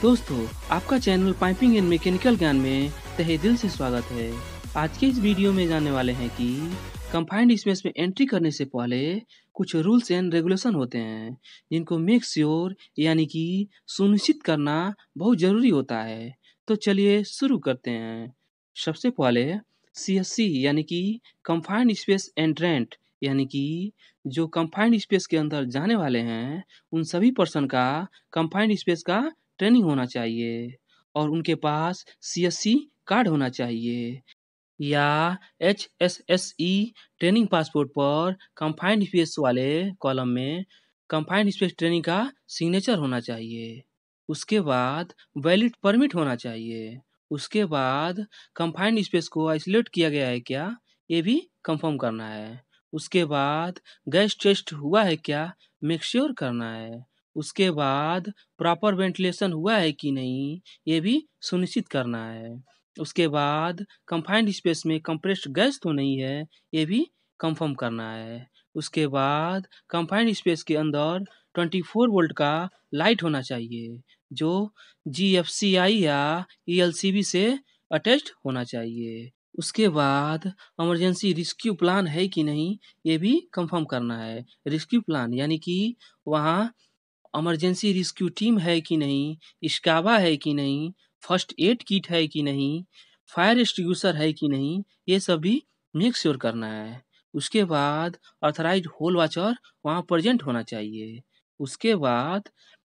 दोस्तों आपका channel piping and mechanical ज्ञान में तहे दिल से स्वागत है आज के इस वीडियो में जानने वाले हैं कि कंफाइंड स्पेस में एंट्री करने से पहले कुछ रूल्स एंड रेगुलेशन होते हैं जिनको मेक श्योर यानी कि सुनिश्चित करना बहुत ज़रूरी होता है तो चलिए शुरू करते हैं सबसे पहले सी यानी कि कंफाइंड स्पेस एंट्रेंट यानी कि जो कंफाइंड स्पेस के अंदर जाने वाले हैं उन सभी पर्सन का कंफाइंड स्पेस का ट्रेनिंग होना चाहिए और उनके पास सी कार्ड होना चाहिए या H S S E training passport पर कंफाइंड स्पेस वाले कॉलम में कंफाइंड स्पेस ट्रेनिंग का सिग्नेचर होना चाहिए उसके बाद वैलिड परमिट होना चाहिए उसके बाद कंफाइंड स्पेस को आइसोलेट किया गया है क्या ये भी कंफर्म करना है उसके बाद गैस टेस्ट हुआ है क्या मेक श्योर करना है उसके बाद प्रॉपर वेंटिलेशन हुआ है कि नहीं ये भी सुनिश्चित करना है उसके बाद कंफाइंड स्पेस में कंप्रेस्ड गैस तो नहीं है ये भी कंफर्म करना है उसके बाद कंफाइंड स्पेस के अंदर 24 वोल्ट का लाइट होना चाहिए जो जी एफ सी आई या ई एल सी बी से अटैच होना चाहिए उसके बाद इमरजेंसी रिस्क्यू प्लान है कि नहीं ये भी कंफर्म करना है रेस्क्यू प्लान यानी कि वहाँ एमरजेंसी रेस्क्यू टीम है कि नहीं इश्कावा है कि नहीं फर्स्ट एड किट है कि नहीं फायर एक्सटिंग्यूशर है कि नहीं ये सब भी मेक श्योर करना है उसके बाद ऑथराइज होल वाचर वहाँ प्रजेंट होना चाहिए उसके बाद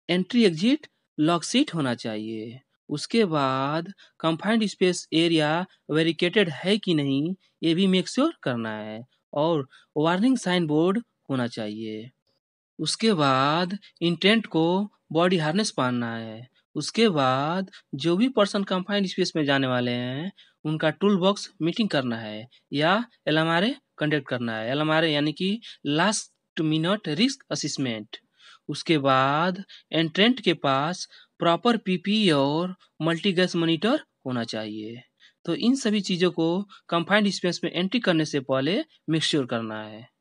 एंट्री एग्जिट लॉक सीट होना चाहिए उसके बाद कंफाइंड स्पेस एरिया वेरिकेटेड है कि नहीं ये भी मेक श्योर करना है और वार्निंग साइन बोर्ड होना चाहिए उसके बाद इंटेंट को बॉडी हार्नेस पहनना है उसके बाद जो भी पर्सन कंफाइंड स्पेस में जाने वाले हैं उनका टूल बॉक्स मीटिंग करना है या एल कंडक्ट करना है एल यानी कि लास्ट मिनट रिस्क असिसमेंट उसके बाद एंट्रेंट के पास प्रॉपर पीपी e और मल्टी गैस मोनिटर होना चाहिए तो इन सभी चीज़ों को कंफाइंड स्पेस में एंट्री करने से पहले मिक्सश्योर करना है